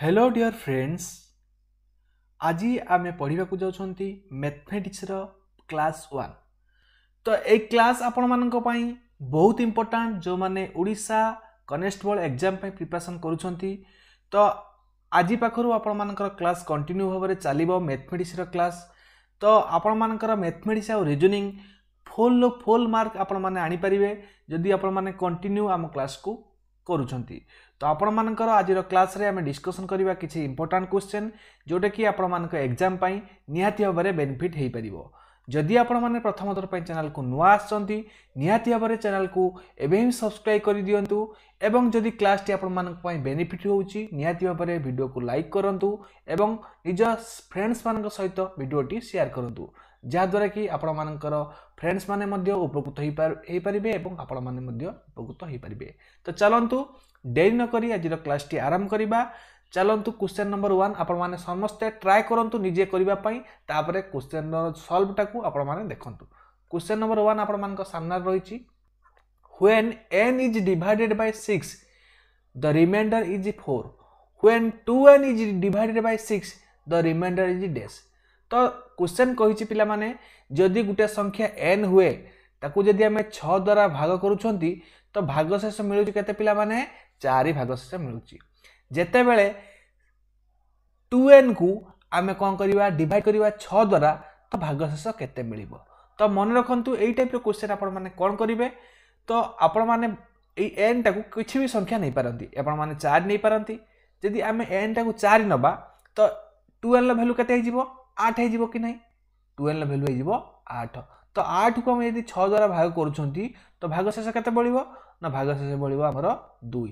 Hello deer friends ଆଜି ଆମେ ପଢ଼ିବାକୁ ଯାଉଛନ୍ତି ମ୍ୟାଥମେଟିକ୍ସର କ୍ଲାସ୍ ୱାନ୍ ତ ଏଇ କ୍ଲାସ୍ ଆପଣମାନଙ୍କ ପାଇଁ ବହୁତ ଇମ୍ପୋର୍ଟାଣ୍ଟ ଯେଉଁମାନେ ଓଡ଼ିଶା କନେଷ୍ଟବଳ ଏକ୍ଜାମ୍ ପାଇଁ ପ୍ରିପାରେସନ୍ କରୁଛନ୍ତି ତ ଆଜି ପାଖରୁ ଆପଣମାନଙ୍କର କ୍ଲାସ୍ କଣ୍ଟିନ୍ୟୁ ଭାବରେ ଚାଲିବ ମ୍ୟାଥମେଟିକ୍ସର କ୍ଲାସ୍ ତ ଆପଣମାନଙ୍କର ମ୍ୟାଥମେଟିକ୍ସ ଆଉ ରିଜନିଂ ଫୁଲ୍ ଫୁଲ୍ ମାର୍କ ଆପଣମାନେ ଆଣିପାରିବେ ଯଦି ଆପଣମାନେ କଣ୍ଟିନ୍ୟୁ ଆମ କ୍ଲାସ୍କୁ କରୁଛନ୍ତି ତ ଆପଣମାନଙ୍କର ଆଜିର କ୍ଲାସ୍ରେ ଆମେ ଡିସ୍କସନ୍ କରିବା କିଛି ଇମ୍ପୋର୍ଟାଣ୍ଟ କ୍ୱେଶ୍ଚନ୍ ଯେଉଁଟାକି ଆପଣମାନଙ୍କ ଏକ୍ଜାମ୍ ପାଇଁ ନିହାତି ଭାବରେ ବେନିଫିଟ୍ ହୋଇପାରିବ ଯଦି ଆପଣମାନେ ପ୍ରଥମ ଥର ପାଇଁ ଚ୍ୟାନେଲକୁ ନୂଆ ଆସିଛନ୍ତି ନିହାତି ଭାବରେ ଚ୍ୟାନେଲକୁ ଏବେ ହିଁ ସବସ୍କ୍ରାଇବ୍ କରିଦିଅନ୍ତୁ ଏବଂ ଯଦି କ୍ଲାସ୍ଟି ଆପଣମାନଙ୍କ ପାଇଁ ବେନିଫିଟ୍ ହେଉଛି ନିହାତି ଭାବରେ ଭିଡ଼ିଓକୁ ଲାଇକ୍ କରନ୍ତୁ ଏବଂ ନିଜ ଫ୍ରେଣ୍ଡସ୍ମାନଙ୍କ ସହିତ ଭିଡ଼ିଓଟି ସେୟାର କରନ୍ତୁ ଯାହାଦ୍ୱାରା କି ଆପଣମାନଙ୍କର ফ্রেন্ডস মানে ମଧ୍ୟ ଉପକୃତ ହୋଇପାରିବେ ଏବଂ ଆପଣମାନେ ମଧ୍ୟ ଉପକୃତ ହୋଇପାରିବେ ତ ଚାଲନ୍ତୁ ଡେରି ନକରି ଆଜିର କ୍ଲାସ୍ଟି ଆରମ୍ଭ କରିବା ଚାଲନ୍ତୁ କ୍ୱେଶ୍ଚନ୍ ନମ୍ବର ୱାନ୍ ଆପଣମାନେ ସମସ୍ତେ ଟ୍ରାଏ କରନ୍ତୁ ନିଜେ କରିବା ପାଇଁ ତାପରେ କ୍ୱେଶ୍ଚନ୍ର ସଲ୍ଭଟାକୁ ଆପଣମାନେ ଦେଖନ୍ତୁ କ୍ୱେଶ୍ଚନ୍ ନମ୍ବର ୱାନ୍ ଆପଣମାନଙ୍କ ସାମ୍ନାରେ ରହିଛି when N is divided by six the remainder is four when two N is divided by six the remainder is ଡେସ୍ ତ କୋଶ୍ଚେନ୍ କହିଛି ପିଲାମାନେ ଯଦି ଗୋଟିଏ ସଂଖ୍ୟା ଏନ୍ ହୁଏ ତାକୁ ଯଦି ଆମେ ଛଅ ଦ୍ୱାରା ଭାଗ କରୁଛନ୍ତି ତ ଭାଗଶେଷ ମିଳୁଛି କେତେ ପିଲାମାନେ ଚାରି ଭାଗଶେଷ ମିଳୁଛି ଯେତେବେଳେ ଟୁ ଏନ୍କୁ ଆମେ କ'ଣ କରିବା ଡିଭାଇଡ଼ କରିବା ଛଅ ଦ୍ୱାରା ତ ଭାଗଶେଷ କେତେ ମିଳିବ ତ ମନେ ରଖନ୍ତୁ ଏଇ ଟାଇପ୍ର କୋଶ୍ଚେନ୍ ଆପଣମାନେ କ'ଣ କରିବେ ତ ଆପଣମାନେ ଏଇ ଏନ୍ଟାକୁ କିଛି ବି ସଂଖ୍ୟା ନେଇପାରନ୍ତି ଆପଣମାନେ ଚାରି ନେଇପାରନ୍ତି ଯଦି ଆମେ ଏନ୍ଟାକୁ ଚାରି ନେବା ତ ଟୁ ଏନ୍ର ଭାଲ୍ୟୁ କେତେ ହେଇଯିବ আট হয়ে কি না টুয়েলভর ভ্যালু হয়ে আট তো আটকু আমি যদি ছ দ্বারা ভাগ করছেন তো ভাগ শেষ কেতে পড়ব না ভাগ শেষ পড়ব আমার দুই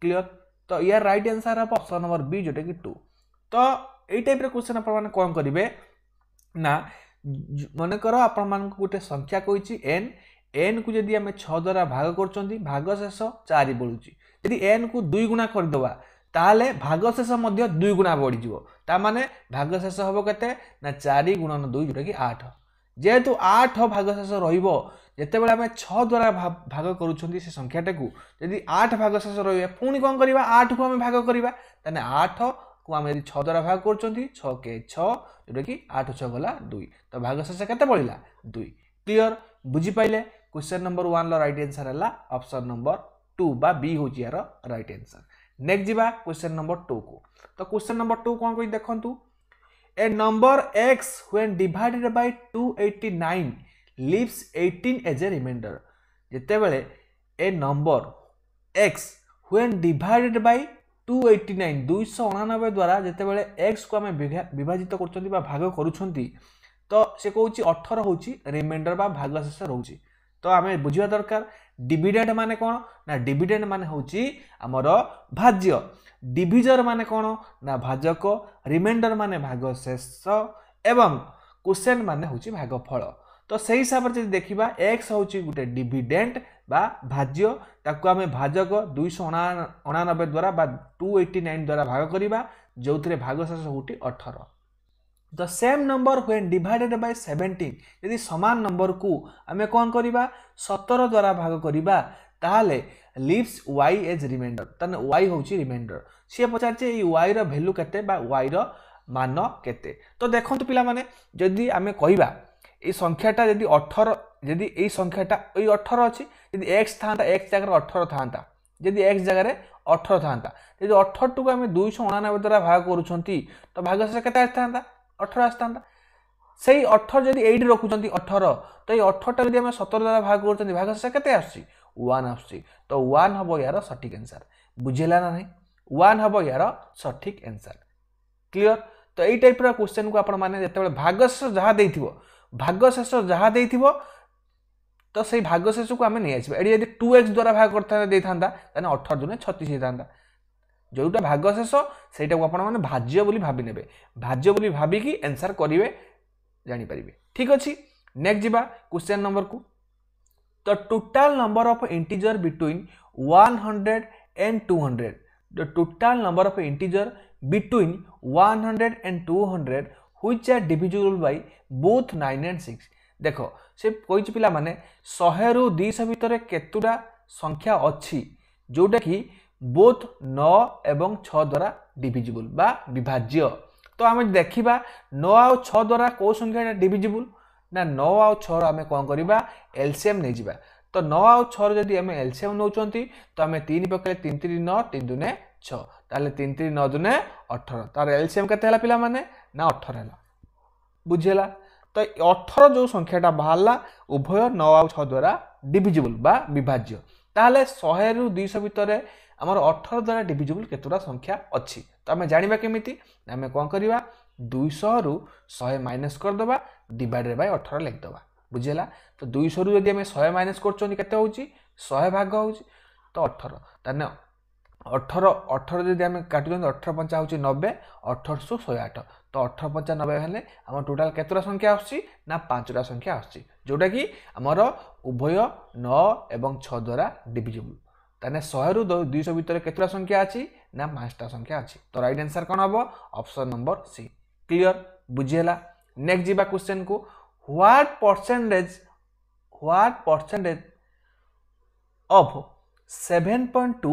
ক্লিয়ার তো ইয়ার রাইট আনসার হব অপশন নম্বর বি যেটা কি টু তো এই টাইপর কোশ্চেন আপনার কম করবে না মনেকর আপনার গোটে সংখ্যা কইছি এন এন কু যদি আমি ছ দ্বারা ভাগ করছেন ভাগ শেষ চারি বলুছি যদি এন কু দুই গুণা করিদেবা ତାହେଲେ ଭାଗଶେଷ ମଧ୍ୟ ଦୁଇ ଗୁଣା ବଢ଼ିଯିବ ତା ମାନେ ଭାଗଶେଷ ହେବ କେତେ ନା ଚାରି ଗୁଣନ ଦୁଇ ଯେଉଁଟାକି ଆଠ ଯେହେତୁ ଆଠ ଭାଗଶେଷ ରହିବ ଯେତେବେଳେ ଆମେ ଛଅ ଦ୍ୱାରା ଭାଗ କରୁଛନ୍ତି ସେ ସଂଖ୍ୟାଟାକୁ ଯଦି ଆଠ ଭାଗଶେଷ ରହିବେ ପୁଣି କ'ଣ କରିବା ଆଠକୁ ଆମେ ଭାଗ କରିବା ତାହେଲେ ଆଠକୁ ଆମେ ଯଦି ଛଅ ଦ୍ୱାରା ଭାଗ କରୁଛନ୍ତି ଛଅ କେ ଛଅ ଯେଉଁଟାକି ଆଠ ଛଅ ଗଲା ଦୁଇ ତ ଭାଗଶେଷ କେତେ ପଡ଼ିଲା ଦୁଇ କ୍ଲିଅର ବୁଝିପାରିଲେ କ୍ୱେଶ୍ଚନ୍ ନମ୍ବର ୱାନ୍ର ରାଇଟ୍ ଆନ୍ସର୍ ହେଲା ଅପସନ୍ ନମ୍ବର ଟୁ ବା ବି ହେଉଛି ଏହାର ରାଇଟ୍ ଆନ୍ସର୍ নেক্সট যা কোশ্চেন নম্বর টু কু তো কোশ্চেন নম্বর টু কোণ কী দেখুন a number X when divided by two eighty nine leaves eighteen as a remainder যেতবে a number X when divided by two eighty nine দুইশ অনানবে দ্বারা যেতবে এক্স কু আমি বিভাজিত করছেন বা ভাগ করছেন তো সে কৌছি অঠর হচ্ছে রিমাইন্ডর বা ভাগ শেষ রয়েছে তো আমি বুঝবা দরকার ডিভিডেন্ড মানে কোণ না ডিভিডেন্ড মানে হচ্ছে আমার ভাজ্য ডিভিজর মানে কোণ না ভাজক রিমাইন্ডর মানে ভাগ শেষ এবং কোশ্চেন মানে হচ্ছে ভাগফল তো সেই হিসাবে যদি দেখা এক্স হচ্ছে গোটে ডিভিডেন্ট বা ভাজ্য তাকে আমি ভাজক দুইশ অনানবে দ্বারা বা টু এইটি নাইন দ্বারা ভাগ করা যে ভাগশেষ হচ্ছে অঠর the same number when divided by seventeen ଯଦି ସମାନ ନମ୍ବରକୁ ଆମେ କ'ଣ କରିବା ସତର ଦ୍ୱାରା ଭାଗ କରିବା ତାହେଲେ ଲିଭ୍ସ ୱାଇ ଏଜ୍ ରିମାଇଣ୍ଡର ତାହେଲେ ୱାଇ ହେଉଛି ରିମାଇଣ୍ଡର ସିଏ ପଚାରିଛି ଏଇ ୱାଇର ଭାଲ୍ୟୁ କେତେ ବା ୱାଇର ମାନ କେତେ ତ ଦେଖନ୍ତୁ ପିଲାମାନେ ଯଦି ଆମେ କହିବା ଏଇ ସଂଖ୍ୟାଟା ଯଦି ଅଠର ଯଦି ଏଇ ସଂଖ୍ୟାଟା ଏଇ ଅଠର ଅଛି ଯଦି ଏକ୍ସ ଥାଆନ୍ତା ଏକ୍ସ ଜାଗାରେ ଅଠର ଥାଆନ୍ତା ଯଦି ଏକ୍ସ ଜାଗାରେ ଅଠର ଥାଆନ୍ତା ଯଦି ଅଠରଟିକୁ ଆମେ ଦୁଇଶହ ଅଣାନବେ ଦ୍ୱାରା ଭାଗ କରୁଛନ୍ତି ତ ଭାଗ ସେ କେତେ ଆସିଥାନ୍ତା अठर आसता सतरद्वारा भाग गर् भागशेष केसे ओन आसु त वान् हे या सठिक एन्सर बुझेला नै ओान हे या सठिक एन्सर क्लियर त ए टाइप र क्वेसनको आपल् भागशेष जहाँदै भागेस जहाँदेखि त भागेसु आमेस ए टु एक्स द्वारा भाग दिन त अठर जुन छतिस हुन् ଯେଉଁଟା ଭାଗ ଶେଷ ସେଇଟାକୁ ଆପଣମାନେ ଭାଜ୍ୟ ବୋଲି ଭାବିନେବେ ଭାଜ୍ୟ ବୋଲି ଭାବିକି ଏନ୍ସର୍ କରିବେ ଜାଣିପାରିବେ ଠିକ୍ ଅଛି ନେକ୍ସଟ ଯିବା କ୍ୱେଶ୍ଚନ୍ ନମ୍ବରକୁ ତ total number of integer between one hundred and two hundred the total number of integer between one hundred and two hundred which are divisible by both nine and six ଦେଖ ସେ କହିଛି ପିଲାମାନେ ଶହେରୁ ଦୁଇଶହ ଭିତରେ କେତୁଟା ସଂଖ୍ୟା ଅଛି ଯେଉଁଟାକି ବୋଥ୍ ନ ଏବଂ ଛଅ ଦ୍ୱାରା ଡିଭିଜିବୁଲ୍ ବା ବିଭାଜ୍ୟ ତ ଆମେ ଦେଖିବା ନଅ ଆଉ ଛଅ ଦ୍ୱାରା କେଉଁ ସଂଖ୍ୟାଟା ଡିଭିଜିବୁଲ୍ ନା ନଅ ଆଉ ଛଅର ଆମେ କ'ଣ କରିବା ଏଲ୍ସିଏମ୍ ନେଇଯିବା ତ ନଅ ଆଉ ଛଅର ଯଦି ଆମେ ଏଲ୍ସିଏମ୍ ନେଉଛନ୍ତି ତ ଆମେ ତିନି ପକାଇଲେ ତିନି ତିନି ନଅ ତିନି ଦୁନେ ଛଅ ତାହେଲେ ତିନି ତିନି ନଅ ଦୁନେ ଅଠର ତାର ଏଲ୍ସିଏମ୍ କେତେ ହେଲା ପିଲାମାନେ ନା ଅଠର ହେଲା ବୁଝିହେଲା ତ ଅଠର ଯେଉଁ ସଂଖ୍ୟାଟା ବାହାରିଲା ଉଭୟ ନଅ ଆଉ ଛଅ ଦ୍ୱାରା ଡିଭିଜିବୁଲ୍ ବା ବିଭାଜ୍ୟ ତାହେଲେ ଶହେରୁ ଦୁଇଶହ ଭିତରେ আমার অঠর দ্বারা ডিভিজিবল কেতোটা সংখ্যা অছি তো আমি জাঁয়া কেমিতি আমি কম করা দুইশহরু শহে মাইনস করদেবা ডিভাইডেড বাই অঠর লিখিদেবা বুঝিলা তো দুইশহরু যদি আমি শহে মাইনস করছেন কেতে হচ্ছে শহে ভাগ হচ্ছে তো অঠর তাহলে অঠর অঠর যদি আমি কাটুছেন অঠর পঞ্চা হচ্ছে নবে অঠরশো শহে আঠ তো অঠর পঞ্চা নবে হলে আমার টোটাল কতটা সংখ্যা আসছে না পাঁচটা সংখ্যা আসছে যেটা কি আমার উভয় ন এবং ছ দ্বারা ডিভিজিবল तेने शहे रु दुई भितर कतोटा संख्या अच्छी ना पांचटा संख्या अच्छी तो रईट आंसर कौन हम अप्सन नंबर सी क्लीयर बुझीला नेक्स्ट जी क्वेश्चन को what percentage what percentage of seven point two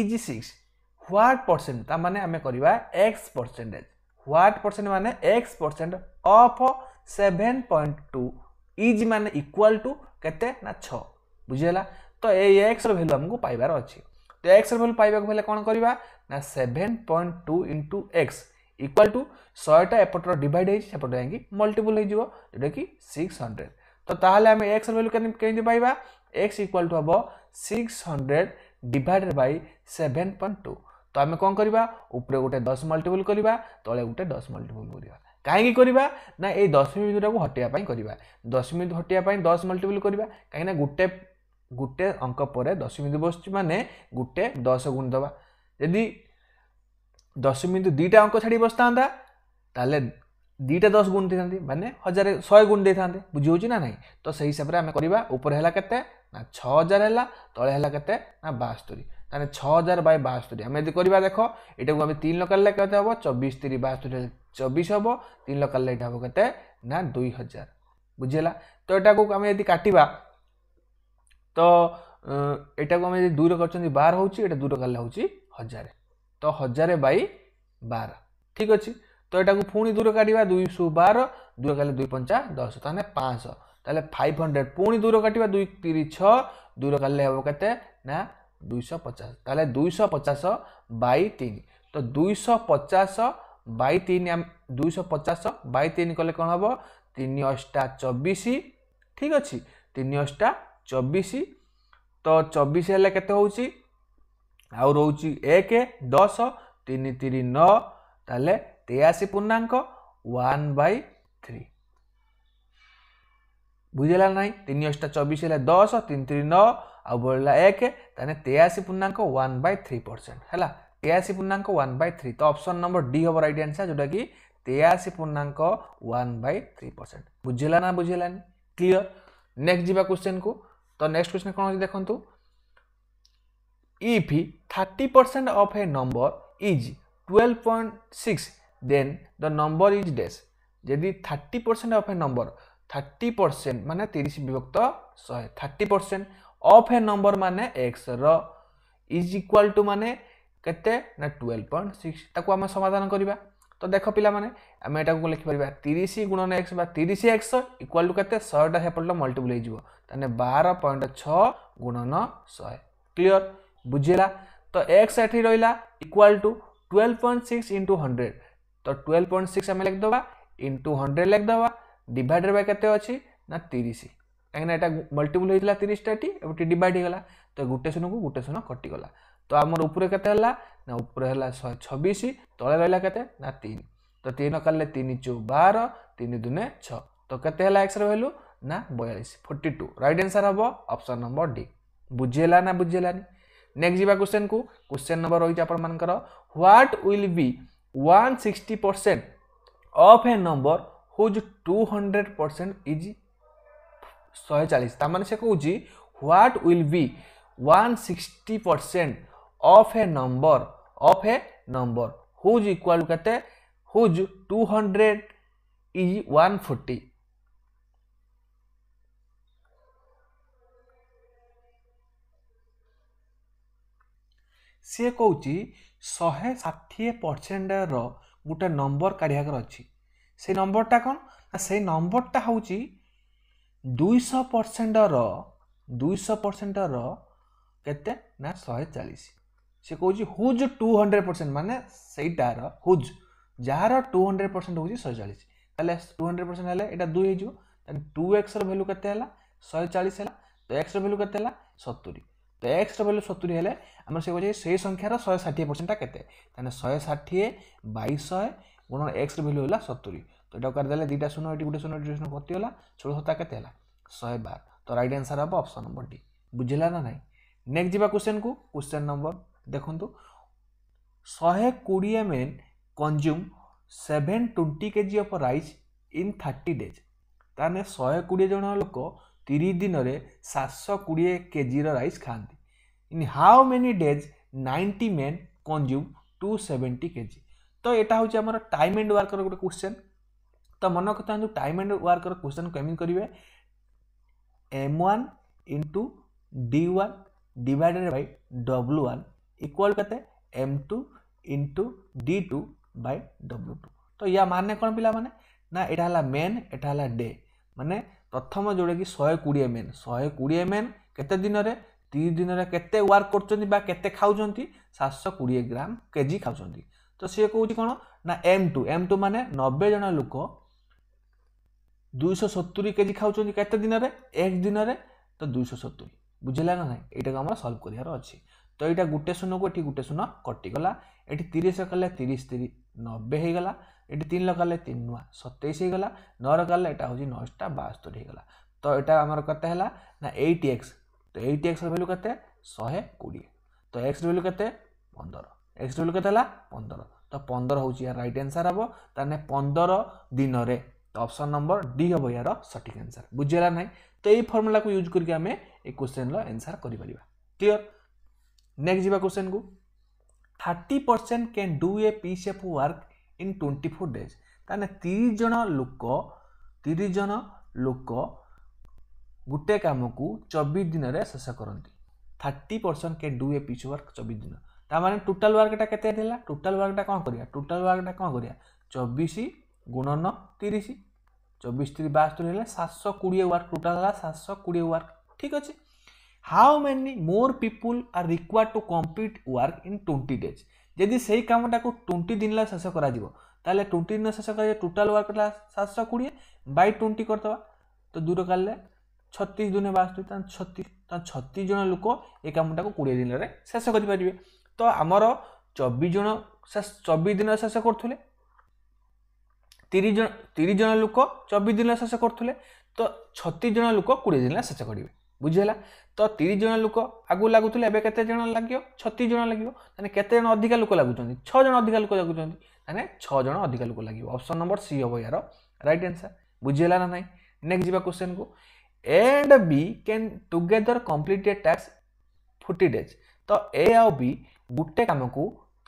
is six what percentage X percentage what percent मान X percent of seven point two is मान equal to के छ बुझेगा तो ये x रैल्यू आमको पाइबार अच्छे तो एक्स रैल्यू पाइबा कौन करवा ना seven point two into X equal to शहटा एपटर डिड होपट जाए मल्टीपुल जोटा कि सिक्स हंड्रेड तो ताल आम एक्स रैल्यू कमी एक्स इक्वाल टू हम six hundred divided by seven point two तो आम कौन करवा गोटे दस मल्टीपुल करवा तले गोटे दस मल्टीपुल कहीं ना दशमी बिंदुटा हटेपी दशमी बिंदु हटेपी दस मल्टीपुल करवा कहीं गोटे গোটে অঙ্ক পরে দশমিতি বসছি মানে গোটে দশ গুণ দেওয়া যদি দশমিতি দুইটা অঙ্ক ছাড়ি বসিথান্তা তাহলে দুইটা দশ গুণ দিয়ে মানে হাজার শহে গুণ দিয়ে থাকে বুঝি হচ্ছে না না তো সেই হিসাবে আমি করা উপরে হল কেতে না ছ হাজার হল তলে হল কেতে না বাস্তরি তাহলে ছ হাজার বাই বাস্তরি আমি যদি করা দেখ এটা আমি তিন লকালে কেতে হব চবিশ তিরি বাস্তরি চবিশ হব তিন লকালে এটা হব কেতে না দুই হাজার বুঝিলা তো এটা আমি যদি কাটিবা ତ ଏଇଟାକୁ ଆମେ ଯଦି ଦୁଇରେ କରିଛନ୍ତି ବାର ହେଉଛି ଏଇଟା ଦୂର କାଲି ହେଉଛି ହଜାରେ ତ ହଜାରେ ବାଇ ବାର ଠିକ୍ ଅଛି ତ ଏଇଟାକୁ ପୁଣି ଦୂର କାଟିବା ଦୁଇଶହ ବାର ଦୂର କାଲି ଦୁଇ ପଞ୍ଚା ଦଶ ତାହେଲେ ପାଞ୍ଚଶହ ତାହେଲେ ଫାଇଭ୍ ହଣ୍ଡ୍ରେଡ଼ ପୁଣି ଦୂର କାଟିବା ଦୁଇ ତିରିଶ ଛଅ ଦୂର କାଟିଲେ ହେବ କେତେ ନା ଦୁଇଶହ ପଚାଶ ତାହେଲେ ଦୁଇଶହ ପଚାଶ ବାଇ ତିନି ତ ଦୁଇଶହ ପଚାଶ ବାଇ ତିନି ଆମେ ଦୁଇଶହ ପଚାଶ ବାଇ ତିନି କଲେ କ'ଣ ହେବ ତିନି ଅଷ୍ଟା ଚବିଶ ଠିକ୍ ଅଛି ତିନି ଅଷ୍ଟା ଚବିଶ ତ ଚବିଶ ହେଲେ କେତେ ହେଉଛି ଆଉ ରହୁଛି ଏକ ଦଶ ତିନି ତିନି ନଅ ତାହେଲେ ତେୟାଅଶୀ ପୂର୍ଣ୍ଣାଙ୍କ ୱାନ୍ ବାଇ ଥ୍ରୀ ବୁଝିଲା ନାହିଁ ତିନି ଅଷ୍ଟା ଚବିଶ ହେଲା ଦଶ ତିନି ତିନି ନଅ ଆଉ ବଳିଲା ଏକ ତାହେଲେ ତେୟାଅଶୀ ପୂର୍ଣ୍ଣାଙ୍କ ୱାନ୍ ବାଇ ଥ୍ରୀ ପରସେଣ୍ଟ ହେଲା ତେୟାଅଶୀ ପୂର୍ଣ୍ଣାଙ୍କ ୱାନ୍ ବାଇ ଥ୍ରୀ ତ ଅପସନ୍ ନମ୍ବର ଡି ହେବ ରାଇଟ୍ ଆନ୍ସର୍ ଯେଉଁଟାକି ତେୟାଅଶୀ ପୂର୍ଣ୍ଣାଙ୍କ ୱାନ୍ ବାଇ ଥ୍ରୀ ପରସେଣ୍ଟ ବୁଝିଲା ନା ବୁଝିଲାନି କ୍ଲିଅର ନେକ୍ସଟ ଯିବା କ୍ୱେଶ୍ଚନକୁ ତ ନେକ୍ସଟ କ୍ୱେଶ୍ଚନ୍ କ'ଣ ହେଉଛି ଦେଖନ୍ତୁ if 30% of a number is 12.6 then the number is dash যদি 30% of a number 30% মানে 30 বিভক্ত 100 30% of a number মানে x র is equal to মানে কেতে না 12.6 তাকু আমি সমাধান করিবা তো দেখ পিলামানে আমি এটাকে লিখিপারা তিরিশ গুণন এক্স বা তিরিশ এক্স ইকুয়াল টু কেতে শহেটা সেপটটা মল্টিপুল হয়ে যাব তাহলে বার পয়েন্ট ছ গুণন শহে ক্লিয়র বুঝিলা তো এক্স এটি রহলা equal to twelve point six into hundred তো টুয়েলভ পয়েন্ট সিক্স আমি লিখিদেবা ইন্টু হন্ড্রেড লিখিদেবা ডিভাইডেড বাই কেতে অছি না তিরিশ କାହିଁକିନା ଏଇଟା ମଲ୍ଟିପୁଲ୍ ହେଇଥିଲା ତିରିଶଟା ଏଠି ଏଠି ଡିଭାଇଡ୍ ହେଇଗଲା ତ ଗୋଟେ ଶୂନକୁ ଗୋଟେ ଶୂନ କଟିଗଲା তো আমার উপরে কেতে হলা না উপরে হলা শহে ছবিশ তলে রহলা কেতে না তিন তো তিন কালে তিন চৌ বার তিন দুনে ছ তো কেতে হলা এক্সর ভ্যালু না বয়ালিশ ফোর্টি টু রাইট আনসার হব অপশন নম্বর ডি বুঝিলা না বুঝিলানি নেক্সট যা কোশ্চেন কু কোশ্চেন নম্বর রয়েছে আপনার what will be one sixty percent of a number whose two hundred percent is ଶହେ ଚାଳିଶ ତାମାନେ ସେ କହୁଛି what will be one sixty percent of a number of a number whose equal କେତେ whose two hundred is one forty ସିଏ କହୁଛି ଶହେ ଷାଠିଏ ପରସେଣ୍ଟର ଗୋଟେ ନମ୍ବର କାଢ଼ିବାକୁ ଅଛି ସେଇ ନମ୍ବରଟା କ'ଣ ନା ସେଇ ନମ୍ବରଟା ହେଉଛି ଦୁଇଶହ ପରସେଣ୍ଟର ଦୁଇଶହ ପରସେଣ୍ଟର କେତେ ନା ଶହେ ଚାଳିଶ সে কৌছি হুজ টু হন্ড্রেড পরসেন্ট মানে সেইটার হুজ যার টু হন্ড্রেড পরসেন্ট হচ্ছে শহে চাশ তাহলে টু হন্ড্রেড পরসেন্ট হলে এটা দুই হয়ে যাব তাহলে টু এক্সর ভ্যালু কেতে হল শহে চাশ হল তো এক্সর ভ্যালু কেতে হল সতুরি তো এক্সর ভ্যালু সতুরি হলে আমরা সে কৌছে সেই সংখ্যার শহে ষাঠিয়ে পরসেন্টটা কেতে তাহলে শহে ষাঠিয়ে বাইশ শহে গুণ এক্সর ভ্যালু হল সতুরি তো এটা করেদেলে দুইটা শূন্য এটি গোটে শূন্য এটি শূন্য কটি হল ষোলো সতা কেতে হল শহে বার তো রাইট আনসার হব অপসন নম্বর ডি বুঝলা না নাই নেক্সট যা কোশ্চেন কু কোশ্চেন নম্বর ଦେଖନ୍ତୁ ଶହେ କୋଡ଼ିଏ M N consume seven twenty KG of rice in thirty days ତାହେଲେ ଶହେ କୋଡ଼ିଏ ଜଣ ଲୋକ ତିରିଶ ଦିନରେ ସାତଶହ କୋଡ଼ିଏ କେଜିର ରାଇସ୍ ଖାଆନ୍ତି in how many days ninety men consume two seventy KG ତ ଏଇଟା ହେଉଛି ଆମର ଟାଇମ୍ ଆଣ୍ଡ ୱାର୍କର ଗୋଟେ କ୍ୱେଶ୍ଚନ୍ ତ ମନେ କରିଥାନ୍ତୁ ଟାଇମ୍ ଆଣ୍ଡ ୱାର୍କର କ୍ୱେଶ୍ଚନ୍ କେମିତି କରିବେ M one into D one divided by W one equal केते m2 into d2 by w2 तो या माने कोन पिला माने ना एटा हला मेन एटा हला डे মানে, মানে? মানে প্রথম যেটা কি শহে কোড়িয়ে মেন শহে কোড়িয়ে মেন কেতে দিনরে তিরিশ দিনরে কেতে ওয়ার্ক করছেন বা কেতে খাওছেন সাতশো কোড়িয়ে গ্রাম কেজি খাওছেন তো সি কৌছি কোণ না এম টু এম টু মানে নবে জন লোক দুইশো সতুরি কেজি খাওছেন কেতে দিনরে এক দিনরে তো দুইশো সতুরি বুঝলা না এইটাকে আমার সলভ করিবার অছি তো এইটা গোটে শূন্যকু এটি গোটে শূন্য কটিগলা এটি তিরিশ কালে তিরিশ তিরিশ নবে হয়েগলা এটি তিন লকালে তিন নূয়া সতেইশ হয়েগলা ন রকালে এটা হচ্ছে নয়টা বাস্তরি হয়েগলা তো এটা আমার কত হল না এইট এক্স তো এইট এক্সর ভ্যালু কত শহে কোড়িয়ে তো এক্সর ভ্যালু কত পনেরো এক্সর ভ্যালু কত হল পনেরো তো পনেরো হচ্ছে ইয়ার রাইট আনসার হব তাহলে পনেরো দিনরে তো অপশন নম্বর ডি হব ইয়ার সঠিক আনসার বুঝিলা না তো এই ফর্মুলা ইউজ করি আমি এই কোশ্চেন আনসার করে পারা ক্লিয়ার नेक्स्ट जी क्वेश्चन को thirty percent can do a piece of work in twenty four days ताने तीस जन लोक तीस जन लोक गोटे कम को चबीस दिन में शेष करती thirty percent can do a piece work चबीस दिन ताने टोटाल वर्कटा के टोटाल वर्कटा कौन कर टोटाल वर्कटा कौन कर चबीस गुणन तीस चबीस तीस बास्तरी है सातश कोड़े वार्क टोटाल है सातश कोड़े वार्क ठीक अच्छे how many more people are require to complete work in twenty days ଯଦି ସେଇ କାମଟାକୁ ଟ୍ୱେଣ୍ଟି ଦିନରେ ଶେଷ କରାଯିବ ତାହେଲେ ଟ୍ୱେଣ୍ଟି ଦିନ ଶେଷ କରାଯିବ ଟୋଟାଲ୍ ୱାର୍କ ହେଲା ସାତଶହ କୋଡ଼ିଏ ବାଇ ଟ୍ୱେଣ୍ଟି କରିଦେବା ତ ଦୂର କାଲିରେ ଛତିଶ ଦିନ ହେବା ଆସୁଛି ତାହେଲେ ଛତିଶ ତାହେଲେ ଛତିଶ ଜଣ ଲୋକ ଏ କାମଟାକୁ କୋଡ଼ିଏ ଦିନରେ ଶେଷ କରିପାରିବେ ତ ଆମର ଚବିଶ ଜଣ ଚବିଶ ଦିନରେ ଶେଷ କରୁଥିଲେ ତିରିଶ ଜଣ ତିରିଶ ଜଣ ଲୋକ ଚବିଶ ଦିନରେ ଶେଷ କରୁଥିଲେ ତ ଛତିଶ ଜଣ ଲୋକ କୋଡ଼ିଏ ଦିନରେ ଶେଷ କରିବେ ବୁଝିହେଲା ତ ତିରିଶ ଜଣ ଲୋକ ଆଗକୁ ଲାଗୁଥିଲେ ଏବେ କେତେ ଜଣ ଲାଗିବ ଛତିଶ ଜଣ ଲାଗିବ ତାହେଲେ କେତେ ଜଣ ଅଧିକା ଲୋକ ଲାଗୁଛନ୍ତି ଛଅ ଜଣ ଅଧିକା ଲୋକ ଲାଗୁଛନ୍ତି ତାହେଲେ ଛଅ ଜଣ ଅଧିକା ଲୋକ ଲାଗିବ ଅପସନ୍ ନମ୍ବର ସି ହେବ ଏହାର ରାଇଟ୍ ଆନ୍ସର୍ ବୁଝିହେଲା ନା ନାହିଁ ନେକ୍ସଟ ଯିବା କ୍ୱେଶ୍ଚନ୍କୁ A and B can together complete a ଟାକ୍ସ ଫୋର୍ଟି ଡେଜ୍ ତ ଏ ଆଉ ବି ଗୋଟେ କାମକୁ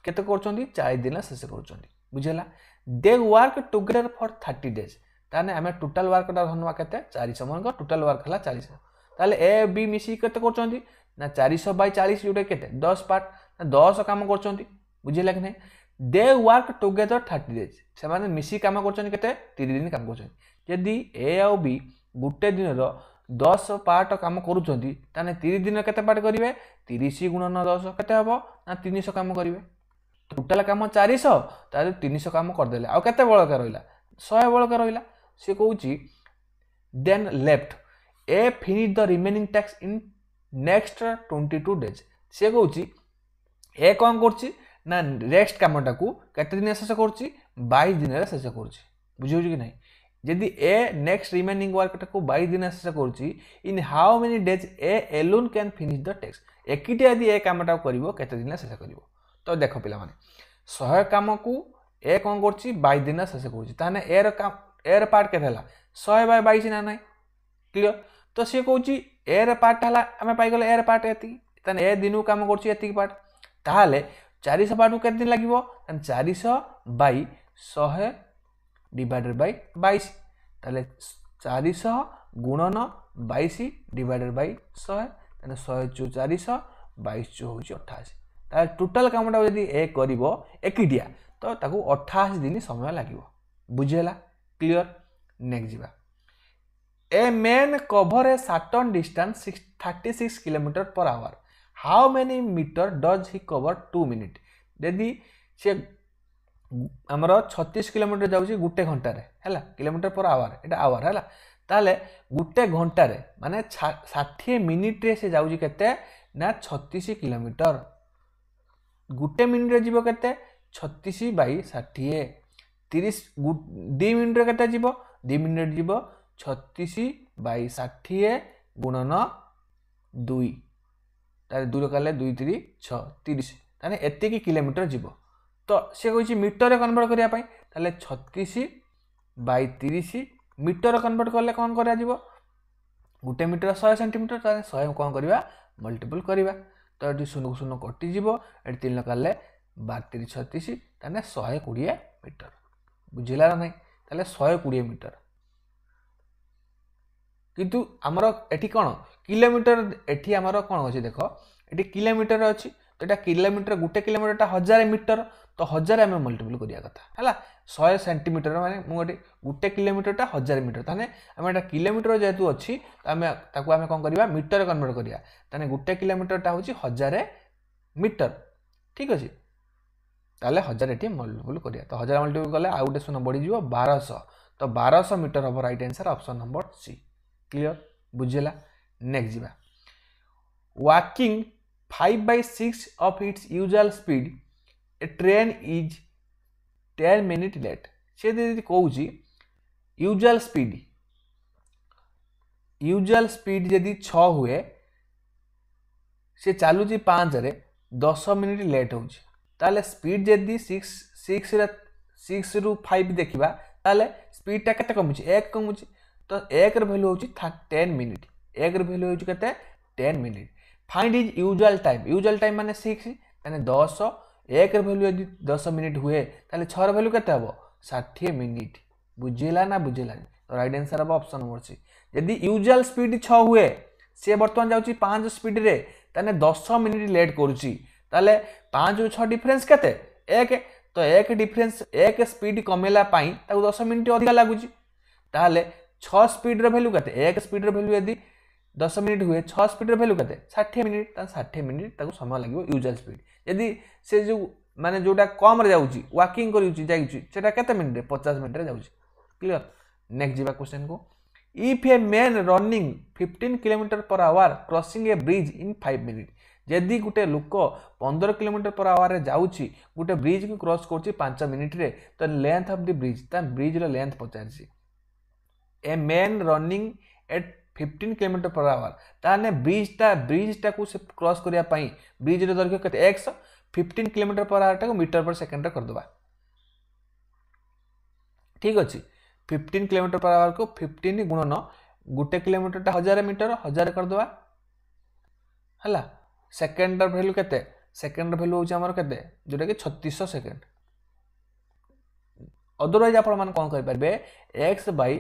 କେତେ କରୁଛନ୍ତି ଚାଳିଶ ଦିନ ଶେଷ କରୁଛନ୍ତି ବୁଝିହେଲା they work together for thirty days ତାହେଲେ ଆମେ ଟୋଟାଲ୍ ୱାର୍କଟା ଧରିନେବା କେତେ ଚାରି ସମୟଙ୍କ ଟୋଟାଲ୍ ୱାର୍କ ହେଲା ଚାଳିଶ ତାହେଲେ ଏ ବି ମିଶିକି କେତେ କରୁଛନ୍ତି ନା ଚାରିଶହ ବାଇ ଚାଳିଶ ଯେଉଁଟା କେତେ ଦଶ ପାର୍ଟ ନା ଦଶ କାମ କରୁଛନ୍ତି ବୁଝିହେଲା କି ନାହିଁ they work together thirty days ସେମାନେ ମିଶିକି କାମ କରୁଛନ୍ତି କେତେ ତିରିଶ ଦିନ କାମ କରୁଛନ୍ତି ଯଦି ଏ ଆଉ ବି ଗୋଟେ ଦିନର ଦଶ ପାର୍ଟ କାମ କରୁଛନ୍ତି ତାହେଲେ ତିରିଶ ଦିନ କେତେ ପାର୍ଟ କରିବେ ତିରିଶ ଗୁଣ ନଅ ଦଶ କେତେ ହେବ ନା ତିନିଶହ କାମ କରିବେ ଟୋଟାଲ୍ କାମ ଚାରିଶହ ତାହେଲେ ତିନିଶହ କାମ କରିଦେଲେ ଆଉ କେତେ ବଳକା ରହିଲା ଶହେ ବଳକା ରହିଲା ସେ କହୁଛି then left A finish the remaining ଟ୍ୟାକ୍ସ in next twenty two days ସେ କହୁଛି ଏ କ'ଣ କରୁଛି ନା ନେକ୍ସଟ କାମଟାକୁ କେତେ ଦିନରେ ଶେଷ କରୁଛି ବାଇଶ ଦିନରେ ଶେଷ କରୁଛି ବୁଝିହେଉଛି କି ନାହିଁ ଯଦି ଏ ନେକ୍ସଟ ରିମେନିଂ ୱାର୍କଟାକୁ ବାଇଶ ଦିନରେ ଶେଷ କରୁଛି in how many days A alone can finish the ଟେକ୍ସ ଏକିଟିଆ ଯଦି ଏ କାମଟାକୁ କରିବ କେତେ ଦିନରେ ଶେଷ କରିବ ତ ଦେଖ ପିଲାମାନେ ଶହେ କାମକୁ ଏ କ'ଣ କରୁଛି ବାଇଶ ଦିନରେ ଶେଷ କରୁଛି ତାହେଲେ ଏର ଏର ପାର୍ଟ କେତେ ହେଲା ଶହେ ବାଇ ବାଇଶ ନା ନାହିଁ କ୍ଲିଅର तो सी कौन एर पार्ट है आम पाइल एर पार्ट ये ए दिन कम कर ତାହେଲେ ଚାରିଶହ ପାର୍ଟକୁ କେତେ ଦିନ ଲାଗିବ ଚାରିଶହ ବାଇ ଶହେ ଡିଭାଇଡେଡ଼ ବାଇ ବାଇଶ ତାହେଲେ ଚାରିଶହ ଗୁଣନ ବାଇଶ ଡିଭାଇଡେଡ଼ ବାଇ ଶହେ ତାହେଲେ ଶହେ ଚଉ ଚାରିଶହ ବାଇଶ ଚଉ ହେଉଛି ଅଠାଅଶୀ ତାହେଲେ ଟୋଟାଲ୍ କାମଟାକୁ ଯଦି ଏ କରିବ ଏକିଟିଆ ତ ତାକୁ ଅଠାଅଶୀ ଦିନ ସମୟ ଲାଗିବ ବୁଝିହେଲା କ୍ଲିଅର୍ ନେକ୍ସଟ ଯିବା A man cover a certain distance 36 km per hour. How many meter does he cover 2 minute? যদি সে ଆମର ଛତିଶ କିଲୋମିଟର ଯାଉଛି ଗୋଟେ ଘଣ୍ଟାରେ ହେଲା କିଲୋମିଟର ପର ଆୱାର ଏଇଟା ଆୱାର ହେଲା ତାହେଲେ ଗୋଟେ ଘଣ୍ଟାରେ ମାନେ ଷାଠିଏ ମିନିଟରେ ସେ ଯାଉଛି କେତେ ନା ଛତିଶ କିଲୋମିଟର ଗୋଟେ ମିନିଟରେ ଯିବ କେତେ ଛତିଶ ବାଇ ଷାଠିଏ ତିରିଶ ଦୁଇ ମିନିଟରେ କେତେ ଯିବ ଦୁଇ ମିନିଟରେ ଯିବ ছত্রিশ বাই ষাঠিয়ে গুণন দুই তাহলে দূর কালে দুই তিরি ছ তিরিশ তাহলে এতিকি কিলোমিটর যাব তো সে কইছে মিটরে কনভর্ট করা তাহলে ছত্রিশ বাই তিরিশ মিটর কনভর্ট কলে কম করা গোটে মিটর শহে সেটিমিটর তাহলে শহে কম করা মল্টিপল করা তো এটি শূন্য শূন্য কটিযোগ এটি তিন কালে বার তিরিশ ছত্রিশ তাহলে শহে কোড়িয়ে মিটর বুঝলা না তাহলে শহে কোড়িয়ে মিটর কিন্তু আমার এটি କ'ଣ কিলোমিଟର ଏଠି ଆମର କ'ଣ ଅଛି ଦେଖ ଏଠି କିଲୋମିଟର ଅଛି ତ ଏଇଟା କିଲୋମିଟର ଗୋଟେ କିଲୋମିଟରଟା ହଜାରେ ମିଟର ତ ହଜାରେ ଆମେ ମଲ୍ଟିପୁଲ୍ କରିବା କଥା ହେଲା ଶହେ ସେଣ୍ଟିମିଟର ମାନେ ମୁଁ ଏଠି ଗୋଟେ କିଲୋମିଟରଟା ହଜାରେ ମିଟର ତାହେଲେ ଆମେ ଏଇଟା କିଲୋମିଟର ଯେହେତୁ ଅଛି ଆମେ ତାକୁ ଆମେ କ'ଣ କରିବା ମିଟର କନଭର୍ଟ କରିବା ତାହେଲେ ଗୋଟେ କିଲୋମିଟରଟା ହେଉଛି ହଜାରେ ମିଟର ଠିକ୍ ଅଛି ତାହେଲେ ହଜାର ଏଠି ମଲ୍ଟିପୁଲ୍ କରିବା ତ ହଜାର ମଲ୍ଟିପୁଲ୍ କଲେ ଆଉ ଗୋଟେ ଶୂନ ବଢ଼ିଯିବ ବାରଶହ ତ ବାରଶହ ମିଟର ହେବ right answer option number C clear বুঝিলা নেক্সট যা walking five by six of its usual speed a train is ten minute late ସେ ଯଦି କହୁଛି ୟୁଜୁଆଲ୍ ସ୍ପିଡ଼ ୟୁଜୁଆଲ୍ ସ୍ପିଡ଼ ଯଦି ଛଅ ହୁଏ ସେ ଚାଲୁଛି ପାଞ୍ଚରେ ଦଶ ମିନିଟ୍ ଲେଟ୍ ହେଉଛି ତାହେଲେ ସ୍ପିଡ଼ ଯଦି ସିକ୍ସ ସିକ୍ସରେ ସିକ୍ସରୁ ଫାଇଭ୍ ଦେଖିବା ତାହେଲେ ସ୍ପିଡ଼ଟା କେତେ କମୁଛି ଏକ କମୁଛି तो एक रैल्यू हूँ टेन मिनिट एक रैल्यू हूँ के ten minute find is usual time usual time मैंने सिक्स मैंने दस एक रैल्यू यदि दस मिनिट हुए तेल छः रैल्यू कैसे हम षाठी मिनिट बुझेगा ना बुझेगा रईट आनसर हम अप्सन नंबर सी यदि यूजुआल स्पीड छ हुए सी बर्तमान जाँच स्पीड्रे तेने दस मिनिट लेट करें पाँच रु छिफरेन्स के एक तो एक डिफरेन्स एक स्पीड कमेलाई दस मिनिट अधिक लगुच छः स्पीड्र भैल्यू केत एक स्पीड भैल्यू यदि दस मिनिट हुए छः स्पीड्र भैल्यू कैसे षाठी मिनिट षाठी मिनिट समय लगे यूजर स्पीड यदि से जो मैंने जोटा कम जाऊँगी वाकिंग करा मिनिट पचास मिनिट्रे जा क्लीयर नेक्स्ट जी क्वेश्चन को if a man running fifteen kilometre per hour crossing a bridge in five minute जदि गोटे लोक पंदर किलोमीटर पर आवर जाऊँगी गोटे ब्रिज को क्रस कर पांच मिनिट्रे तो लेंथ अफ दि ब्रिज त ब्रिज्र लेंथ पचार a man running at 15 km per hour ତାହେଲେ ବ୍ରିଜଟା ବ୍ରିଜଟାକୁ ସେ କ୍ରସ୍ କରିବା ପାଇଁ ବ୍ରିଜର ଦୈର୍ଘ୍ୟ କେତେ ଏକ୍ସ ଫିଫ୍ଟିନ୍ କିଲୋମିଟର ପର ଆୱାରଟାକୁ ମିଟର ପର ସେକେଣ୍ଡରେ କରିଦେବା ଠିକ୍ ଅଛି ଫିଫ୍ଟିନ୍ କିଲୋମିଟର ପର ଆୱାରକୁ ଫିଫ୍ଟିନ୍ ଗୁଣନ ଗୋଟେ କିଲୋମିଟରଟା ହଜାର ମିଟର ହଜାର କରିଦେବା ହେଲା ସେକେଣ୍ଡର ଭ୍ୟାଲ୍ୟୁ କେତେ ସେକେଣ୍ଡର ଭ୍ୟାଲ୍ୟୁ ହେଉଛି ଆମର କେତେ ଯେଉଁଟାକି ଛତିଶଶହ ସେକେଣ୍ଡ ଅଦରୱାଇଜ୍ ଆପଣମାନେ କ'ଣ କରିପାରିବେ ଏକ୍ସ ବାଇ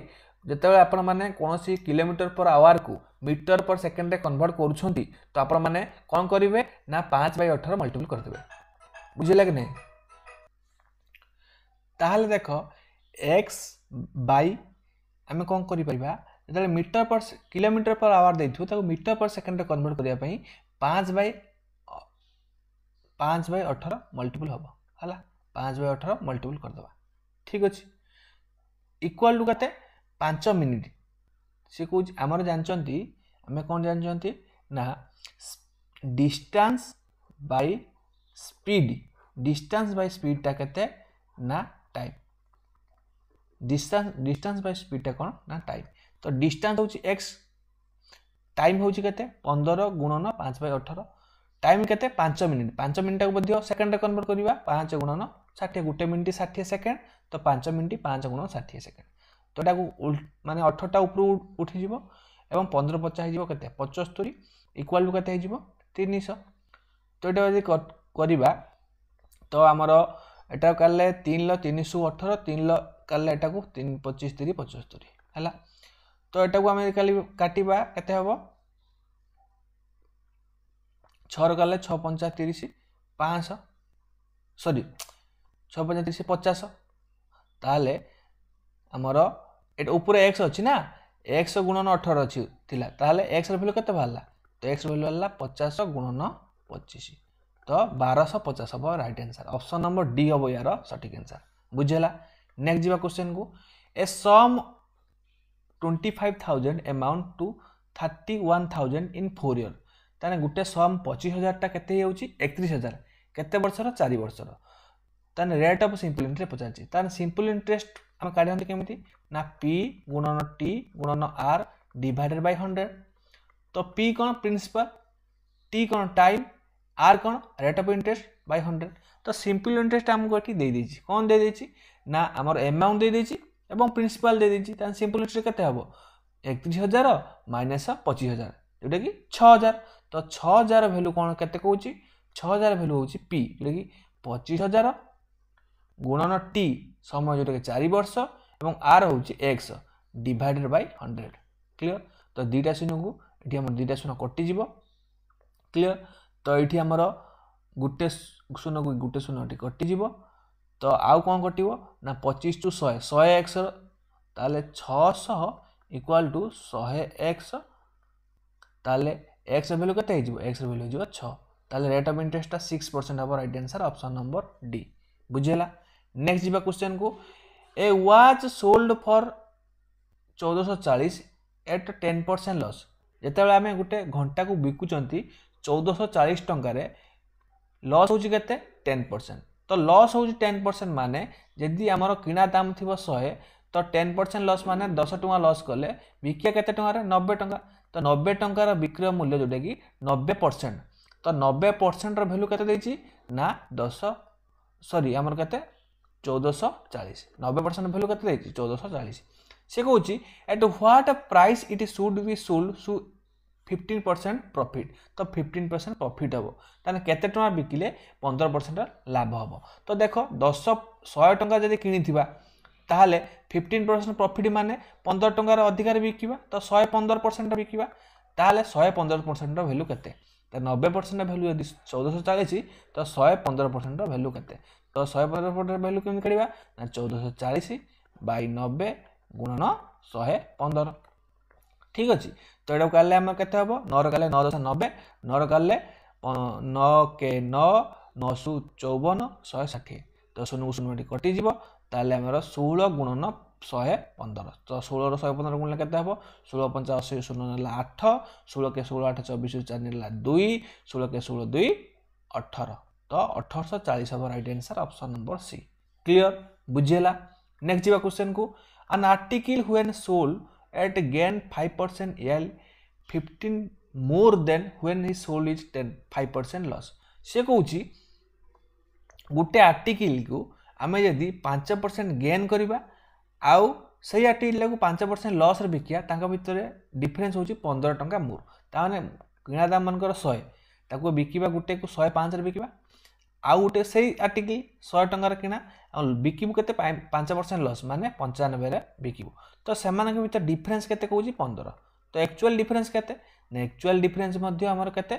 যেতবে আপনার কোণী কিলোমিটর পর আওয়ার কু মিটর পর সেকেন্ডে কনভর্ট করছেন তো আপনার কম করবে না পাঁচ বাই অঠর মল্টিপুল করদেবে বুঝলে কি না তাহলে দেখ এক্স বাই আমি কম করে পারা যেত মিটর পর কিলোমিটর পর আওয়ার দিয়ে তাকে মিটর পর সেকেন্ডে কনভর্ট করা পাঁচ বাই পাঁচ বাই অঠর মল্টিপুল হব হল পাঁচ বাই অঠর মল্টিপুল করদেবা ঠিক আছে ইকুয়াল টু কেতে ପାଞ୍ଚ ମିନିଟ୍ ସେ କହୁଛି ଆମର ଜାଣିଛନ୍ତି ଆମେ କ'ଣ ଜାଣିଛନ୍ତି ନା distance by speed distance by ସ୍ପିଡ଼ଟା କେତେ ନା ଟାଇମ୍ ଡିଷ୍ଟାନ୍ସ ଡିଷ୍ଟାନ୍ସ ବାଇ ସ୍ପିଡ଼ଟା କ'ଣ ନା ଟାଇମ୍ ତ ଡିଷ୍ଟାନ୍ସ ହେଉଛି ଏକ୍ସ ଟାଇମ୍ ହେଉଛି କେତେ ପନ୍ଦର ଗୁଣନ ପାଞ୍ଚ ବାଇ ଅଠର ଟାଇମ୍ କେତେ ପାଞ୍ଚ ମିନିଟ୍ ପାଞ୍ଚ ମିନିଟ୍ଟାକୁ ମଧ୍ୟ ସେକେଣ୍ଡରେ କନଭର୍ଟ କରିବା ପାଞ୍ଚ ଗୁଣନ ଷାଠିଏ ଗୋଟେ ମିନିଟ୍ ଷାଠିଏ ସେକେଣ୍ଡ ତ ପାଞ୍ଚ ମିନିଟ୍ ପାଞ୍ଚ ଗୁଣନ ଷାଠିଏ ସେକେଣ୍ଡ ତଟାକୁ ମାନେ ଅଠରଟା ଉପରୁ ଉଠିଯିବ ଏବଂ ପନ୍ଦର ପଚାଶ ହେଇଯିବ କେତେ ପଞ୍ଚସ୍ତରୀ ଇକ୍ୱାଲ୍ କେତେ ହେଇଯିବ ତିନିଶହ ତ ଏଇଟା ଯଦି କରିବା ତ ଆମର ଏଟା କାଲେ ତିନି ଲକ୍ଷ ତିନିଶହ ଅଠର ତିନି ଲକ୍ଷ କାଲେ ଏଟାକୁ ତିନି ପଚିଶ ତିରିଶ ପଞ୍ଚସ୍ତରୀ ହେଲା ତ ଏଟାକୁ ଆମେ କାଲି କାଟିବା କେତେ ହେବ ଛଅର କାଲେ ଛଅ ପଞ୍ଚା ତିରିଶ ପାଞ୍ଚଶହ ସରି ଛଅ ପଞ୍ଚା ତିରିଶ ପଚାଶ ତାହେଲେ আমার এটা উপরে এক্স অছি না এক্স গুণন অঠর অছি লা তাহলে এক্সর ভ্যালু কত বাহারা তো এক্স ভ্যালু বাহারা পচাশ গুণন পঁচিশ তো বারশ পচাশ হব right answer option number D হব ইয়ার সঠিক আনসার বুঝিলা নেক্সট যা কোশ্চেন কু a sum twenty five thousand amount to thirty one thousand in four year ତାହେଲେ ଗୋଟେ ସମ୍ ପଚିଶ ହଜାରଟା କେତେ ହେଇଯାଉଛି ଏକତିରିଶ ହଜାର କେତେ ବର୍ଷର ଚାରି ବର୍ଷର ତାହେଲେ ରେଟ୍ ଅଫ୍ ସିମ୍ପଲ୍ ଇଣ୍ଟରେଷ୍ଟ ପଚାରିଛି ତାହେଲେ ସିମ୍ପଲ୍ ଇଣ୍ଟରେଷ୍ଟ ଆମେ କାଢ଼ନ୍ତି କେମିତି ନା ପି ଗୁଣନ ଟି ଗୁଣନ ଆର୍ ଡିଭାଇଡ଼େଡ଼ ବାଇ ହଣ୍ଡ୍ରେଡ଼ ତ ପି କ'ଣ ପ୍ରିନ୍ସିପାଲ টি କ'ଣ ଟାଇମ୍ ଆର୍ କ'ଣ rate of interest by hundred ତ ସିମ୍ପଲ୍ ଇଣ୍ଟରେଷ୍ଟ ଆମକୁ ଏଠି ଦେଇଦେଇଛି କ'ଣ ଦେଇଦେଇଛି ନା ଆମର ଏମାଉଣ୍ଟ ଦେଇଦେଇଛି ଏବଂ ପ୍ରିନ୍ସିପାଲ ଦେଇଦେଇଛି ତାହେଲେ ସିମ୍ପଲ୍ ଇଣ୍ଟରେଷ୍ଟ କେତେ ହେବ ଏକତିରିଶ ହଜାର ମାଇନସ୍ ପଚିଶ ହଜାର ଯେଉଁଟାକି ଛଅ ହଜାର ତ ଛଅ ହଜାର ଭ୍ୟାଲୁ କ'ଣ କେତେ କହୁଛି ଛଅ ହଜାର ଭ୍ୟାଲୁ ହେଉଛି ପି ଯେଉଁଟାକି ପଚିଶ ହଜାର গুণন টি সময় যেটাকে চারি বর্ষ এবং আর হচ্ছে X divided by hundred clear তো দুইটা শূন্যকু এটি আমার দুইটা শূন্য কটিযোগ ক্লিয়ার তো এটি আমার গোটে শূন্যকু গোটে শূন্যটি কটিযোগ তো আউ কম কটিব না পঁচিশ টু শহে শহে এক্সর তাহলে ছশহ ইকুয়াল টু শহে এক্স তাহলে এক্স ভ্যালু কেতে হয়ে এক্স ভ্যালু হয়ে ছ তাহলে রেট অফ ইন্টারেস্টটা সিক্স পরসেন্ট হব right answer option number D বুঝিলা ନେକ୍ସଟ ଯିବା କ୍ୱେଶ୍ଚନକୁ ଏ ୱାଚ୍ ସୋଲ୍ଡ ଫର୍ ଚଉଦଶହ ଚାଳିଶ ଏଟ୍ ଟେନ୍ ପରସେଣ୍ଟ ଲସ୍ ଯେତେବେଳେ ଆମେ ଗୋଟେ ଘଣ୍ଟାକୁ ବିକୁଛନ୍ତି ଚଉଦଶହ ଚାଳିଶ ଟଙ୍କାରେ ଲସ୍ ହେଉଛି କେତେ ଟେନ୍ ପରସେଣ୍ଟ ତ ଲସ୍ ହେଉଛି ଟେନ୍ ପରସେଣ୍ଟ ମାନେ ଯଦି ଆମର କିଣା ଦାମ ଥିବ ଶହେ ତ ଟେନ୍ ପରସେଣ୍ଟ ଲସ୍ ମାନେ ଦଶ ଟଙ୍କା ଲସ୍ କଲେ ବିକିବା କେତେ ଟଙ୍କାରେ ନବେ ଟଙ୍କା ତ ନବେ ଟଙ୍କାର ବିକ୍ରୟ ମୂଲ୍ୟ ଯେଉଁଟାକି ନବେ ପରସେଣ୍ଟ ତ ନବେ ପରସେଣ୍ଟର ଭ୍ୟାଲୁ କେତେ ଦେଇଛି ନା ଦଶ ସରି ଆମର କେତେ चौदहश चालीस नबे परसेंट भैल्यू के चौदहश चालीस सी कौन at what price it should be sold so fifteen percent profit तो फिफ्टन परसेंट प्रफिट हे तेल के टाँह बिकिले पंद्रह परसेंट लाभ हे तो देख दस शहे टाँग जब कि फिफ्टन परसेंट प्रफिट मान पंदर टकर अधिकार बिकवा तो शहे पंदर परसेंट बिकवा ताल शहे पंदर परसेंट भैल्यू के नबे परसेंट भैल्यू यदि चौदहश चालीस तो शहे पंदर परसेंट भैल्यू के ତ ଶହେ ପନ୍ଦର ଫୁଟର ଭ୍ୟାଲ୍ୟୁ କେମିତି କାଢ଼ିବା ନା ଚଉଦଶହ ଚାଳିଶ ବାଇ ନବେ ଗୁଣନ ଶହେ ପନ୍ଦର ଠିକ୍ ଅଛି ତ ଏଇଟାକୁ କାଢ଼ିଲେ ଆମର କେତେ ହେବ ନଅର କାଢ଼ିଲେ ନଅ ଦଶ ନବେ ନଅର କାଢ଼ିଲେ ନଅ କେ ନଅ ନଅ ଶୁ ଚଉବନ ଶହେ ଷାଠିଏ ତ ଶୂନ୍ୟକୁ ଶୂନ୍ୟଟି କଟିଯିବ ତାହେଲେ ଆମର ଷୋହଳ ଗୁଣନ ଶହେ ପନ୍ଦର ତ ଷୋହଳର ଶହେ ପନ୍ଦର ଗୁଣିଲେ କେତେ ହେବ ଷୋହଳ ପଞ୍ଚା ଅଶୀ ଶୂନ୍ୟ ନେଲା ଆଠ ଷୋହଳ କେ ଷୋହଳ ଆଠ ଚବିଶ ଚାରି ନେଲା ଦୁଇ ଷୋହଳ କେ ଷୋହଳ ଦୁଇ ଅଠର তো অঠরশো চালিশ হব right answer option number C clear বুঝিলা নেক্সট যা কোশ্চেন কু an article when sold at gain five percent এল fifteen more than when he sold is ten five percent loss সে কৌছি গোটে আর্টিকলকু আমি যদি পাঁচ পরসেন্ট গেন করা আউ সেই আর্টিকলটাকে পাঁচ পরসেন্ট লস্রে বিকিয়া তাঙ্ক ভিতরে ডিফরেন্স হচ্ছে পনেরো টঙ্কা মোর তাহলে কিনা দাম মনকর শহে তাকে বিকিবা গোটেকু শহে পাঁচরে বিকিবা आउ गोटे से आर्टिकल शहे टकर बिकबू के पांच परसेंट लस मैंने पंचानबे बिकबु तो से भर डिफरेन्स के पंदर तो एक्चुआल डिफरेन्स के एक्चुआल डिफरेन्स के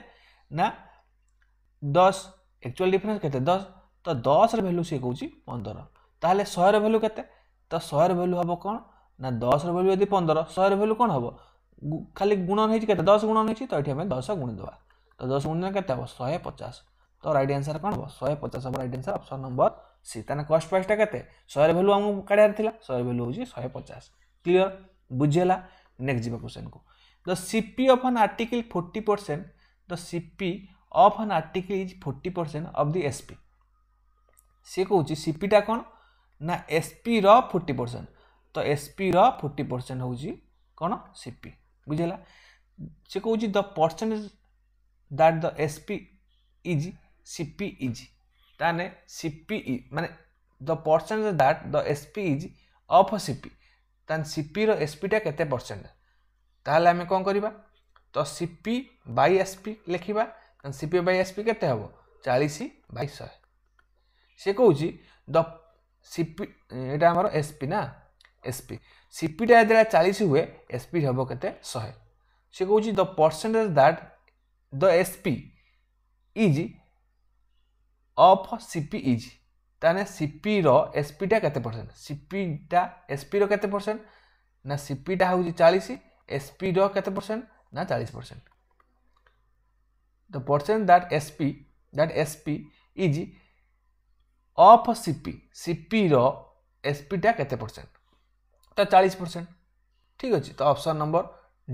दस एक्चुअल डिफरेन्स के दस तो दस रैल्यू सी कौन पंदर ताल शहे भैल्यू के शहर भैल्यू हम कौन ना दस रैल्यू यदि पंदर शहे भैल्यू कौन हम खाली गुणन होते दस गुणन होती तो ये दस गुणीदा तो दस गुणी के शहे पचास তো রাইট আনসার କ'ଣ ହେବ ଶହେ ପଚାଶ ହେବ right answer option number C ତାହେଲେ କଷ୍ଟ ପ୍ରାଇସ୍ଟା କେତେ ଶହେ ଭ୍ୟାଲୁ ଆମକୁ କାଢ଼ିବାର ଥିଲା ଶହେ ଭ୍ୟାଲୁ ହେଉଛି ଶହେ ପଚାଶ କ୍ଲିଅର ବୁଝିହେଲା ନେକ୍ସଟ ଯିବା କ୍ୱେଶ୍ଚନ୍କୁ the CP of an article forty percent the CP of an article is forty percent of the SP ସିଏ କହୁଛି ସିପିଟା କ'ଣ ନା ଏସ୍ପିର ଫୋର୍ଟି ପରସେଣ୍ଟ ତ ଏସ୍ପିର ଫୋର୍ଟି ପରସେଣ୍ଟ ହେଉଛି କ'ଣ ସିପି ବୁଝିହେଲା ସେ କହୁଛି the percentage that the SP is CP is তাহলে CP মানে the percentage that the SP is of CP তাহলে CP র SP টা কেতে percent তাহলে আমি কোন করিবা তো CP by SP লিখিবা তাহলে CP by SP কেতে হবো 40 by 100 সে কହୁଛି দ সিপি এটা আমার এসপি না এসপি সিপিটা যেটা চালিশ হুয়ে এসপি হব কেতে শহে সে কৌছি the percentage that the SP is of CP is ତାହେଲେ ସିପିର ଏସ୍ପିଟା କେତେ ପରସେଣ୍ଟ ସିପିଟା ଏସ୍ପିର କେତେ ପରସେଣ୍ଟ ନା ସିପିଟା ହେଉଛି ଚାଳିଶ ଏସ୍ପିର କେତେ ପରସେଣ୍ଟ ନା ଚାଳିଶ percent the percent that SP that SP is of CP ସିପିର ଏସ୍ପିଟା କେତେ ପରସେଣ୍ଟ ତ ଚାଳିଶ ପରସେଣ୍ଟ ଠିକ୍ ଅଛି ତ ଅପସନ୍ ନମ୍ବର